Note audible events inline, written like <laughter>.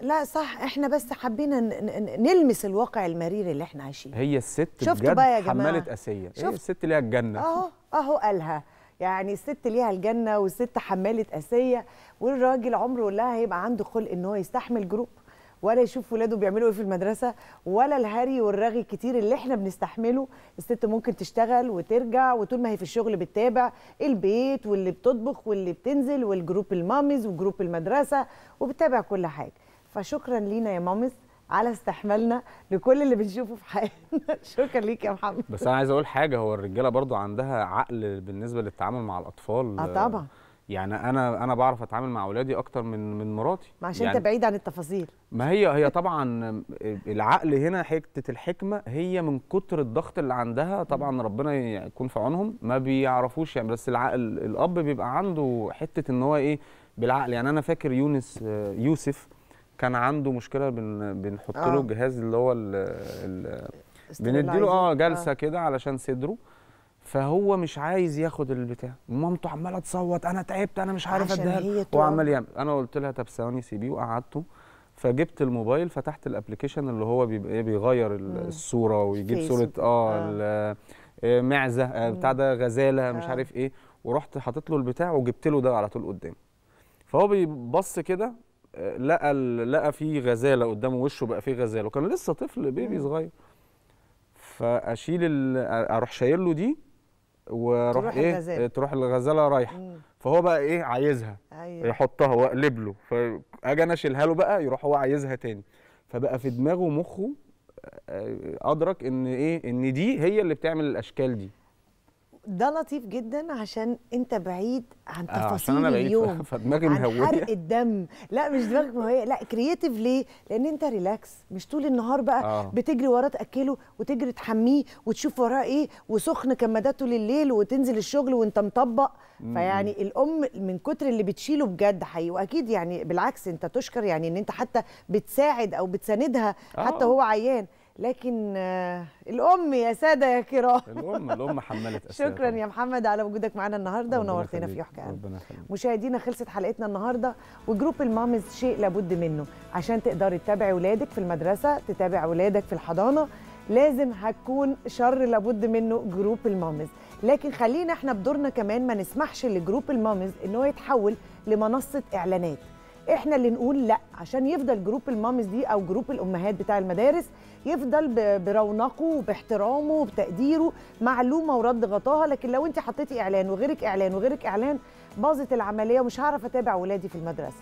لا صح احنا بس حبينا نلمس الواقع المرير اللي احنا عايشينه هي الست شفت بقى يا جماعه حملت اسيه شفت إيه الست ليها الجنه اهو اهو قالها يعني الست ليها الجنه والست حملت اسيه والراجل عمره لا هيبقى عنده خلق ان هو يستحمل جروب ولا يشوف ولاده بيعملوا ايه في المدرسه ولا الهري والرغي الكتير اللي احنا بنستحمله الست ممكن تشتغل وترجع وطول ما هي في الشغل بتتابع البيت واللي بتطبخ واللي بتنزل والجروب الماميز وجروب المدرسه وبتتابع كل حاجه فشكرا لينا يا مامز على استحمالنا لكل اللي بنشوفه في حياتنا <laughs> شكرا ليك يا محمد بس انا عايز اقول حاجه هو الرجاله برضو عندها عقل بالنسبه للتعامل مع الاطفال اه طبعا يعني انا انا بعرف اتعامل مع اولادي اكتر من من مراتي ما عشان يعني انت بعيد عن التفاصيل ما هي هي طبعا العقل هنا حته الحكمه هي من كتر الضغط اللي عندها طبعا ربنا يكون في عونهم ما بيعرفوش يعني بس العقل الاب بيبقى عنده حته ان هو ايه بالعقل يعني انا فاكر يونس آه، يوسف كان عنده مشكله بن بنحط له آه. الجهاز اللي هو ال بندي له آه, اه جلسه آه. كده علشان صدره فهو مش عايز ياخد البتاع مامته عماله تصوت انا تعبت انا مش عارف اديها وعمال يعمل انا قلت لها طب ثواني سيبيه وقعدته فجبت الموبايل فتحت الابلكيشن اللي هو بيبقى إيه، بيغير الصوره ويجيب صوره اه, آه. آه، معزه آه، بتاع ده غزاله آه. مش عارف ايه ورحت حاطط له البتاع وجبت له ده على طول قدامي فهو بيبص كده لقى لقى في غزاله قدام وشه بقى فيه غزاله وكان لسه طفل بيبي صغير فاشيل اروح شايل له دي واروح تروح ايه الغزالة. تروح الغزاله رايحه فهو بقى ايه عايزها أيوة. يحطها واقلب له فاجي انا اشيلها له بقى يروح هو عايزها تاني فبقى في دماغه ومخه آه، آه، ادرك ان ايه ان دي هي اللي بتعمل الاشكال دي ده لطيف جدا عشان انت بعيد عن تفاصيل آه عشان أنا بعيد اليوم <laughs> فدماغي مهويه عن حرق الدم لا مش دماغك مهويه لا كرييتيف ليه لان انت ريلاكس مش طول النهار بقى آه. بتجري وراه تاكله وتجري تحميه وتشوف وراه ايه وسخن كماداته لليل وتنزل الشغل وانت مطبق فيعني الام من كتر اللي بتشيله بجد حقيقي واكيد يعني بالعكس انت تشكر يعني ان انت حتى بتساعد او بتساندها حتى آه. هو عيان لكن آه، الام يا ساده يا كرام الام الام حملت اسئله شكرا يا محمد على وجودك معانا النهارده ونورتنا في يحكى ربنا يخليك مشاهدينا خلصت حلقتنا النهارده وجروب المامز شيء لابد منه عشان تقدري تتابعي ولادك في المدرسه تتابع ولادك في الحضانه لازم هتكون شر لابد منه جروب المامز لكن خلينا احنا بدورنا كمان ما نسمحش لجروب المامز ان هو يتحول لمنصه اعلانات احنا اللي نقول لا عشان يفضل جروب المامز دي او جروب الامهات بتاع المدارس يفضل برونقه باحترامه بتقديره معلومه ورد غطاها لكن لو انت حطيتي اعلان وغيرك اعلان وغيرك اعلان باظت العمليه ومش هعرف اتابع ولادي في المدرسه